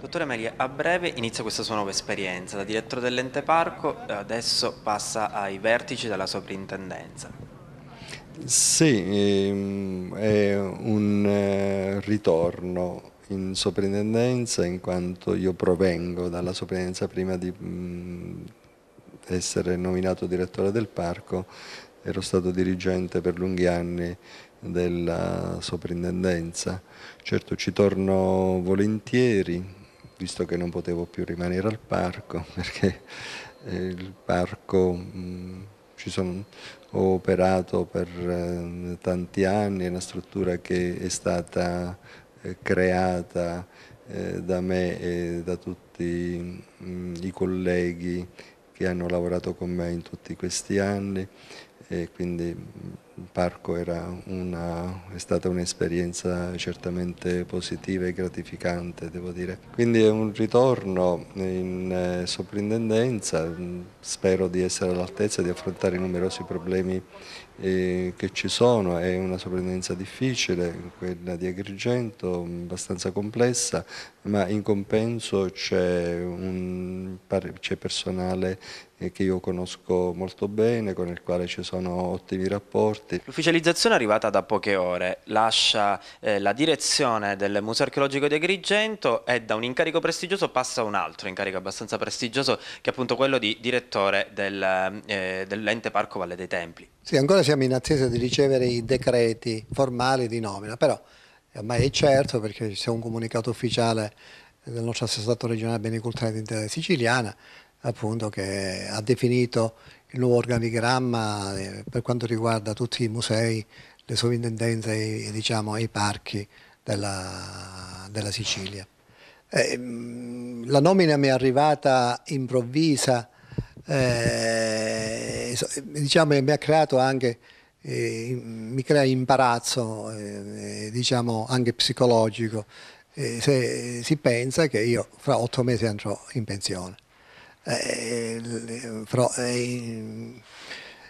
Dottore Maria, a breve inizia questa sua nuova esperienza. Da direttore dell'ente parco eh, adesso passa ai vertici della soprintendenza. Sì, ehm, è un eh, ritorno in soprintendenza in quanto io provengo dalla soprintendenza prima di mm, essere nominato direttore del parco ero stato dirigente per lunghi anni della soprintendenza. Certo ci torno volentieri, visto che non potevo più rimanere al parco, perché eh, il parco mm, ci sono, ho operato per eh, tanti anni, è una struttura che è stata eh, creata da me e da tutti mm, i colleghi che hanno lavorato con me in tutti questi anni e quindi mm, il parco una, è stata un'esperienza certamente positiva e gratificante, devo dire. Quindi è un ritorno in eh, soprintendenza, mm, spero di essere all'altezza di affrontare i numerosi problemi eh, che ci sono, è una soprintendenza difficile, quella di Agrigento, abbastanza complessa, ma in compenso c'è personale eh, che io conosco molto bene, con il quale ci sono ottimi rapporti, morti. L'ufficializzazione arrivata da poche ore lascia eh, la direzione del Museo Archeologico di Agrigento e da un incarico prestigioso passa a un altro incarico abbastanza prestigioso che è appunto quello di direttore del, eh, dell'ente Parco Valle dei Templi. Sì, ancora siamo in attesa di ricevere i decreti formali di nomina, però ormai è certo perché c'è un comunicato ufficiale del nostro assessorato regionale beni culturali di interesse siciliana appunto che ha definito l'organigramma eh, per quanto riguarda tutti i musei, le sovrintendenze e, diciamo, i parchi della, della Sicilia. Eh, mm, la nomina mi è arrivata improvvisa, eh, diciamo, mi ha creato anche, eh, mi crea imbarazzo, eh, diciamo anche psicologico, eh, se si pensa che io fra otto mesi andrò in pensione. Eh, eh, però eh, in,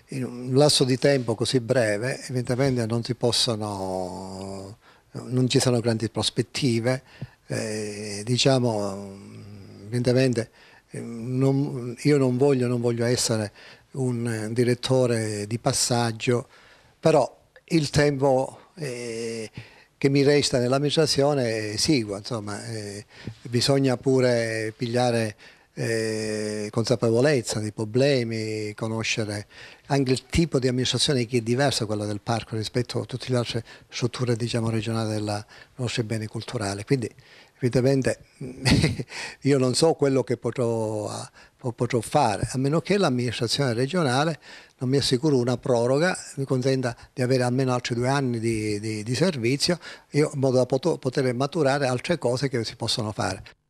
in, un lasso di tempo così breve evidentemente non si possono, non ci sono grandi prospettive, eh, diciamo evidentemente eh, non, io non voglio, non voglio essere un direttore di passaggio, però il tempo eh, che mi resta nell'amministrazione esiguo, insomma, eh, bisogna pure pigliare eh, consapevolezza dei problemi, conoscere anche il tipo di amministrazione che è diversa quella del parco rispetto a tutte le altre strutture diciamo, regionali dei nostri beni culturali. Quindi evidentemente io non so quello che potrò, potrò fare, a meno che l'amministrazione regionale non mi assicuri una proroga, mi consenta di avere almeno altri due anni di, di, di servizio, io, in modo da poter maturare altre cose che si possono fare.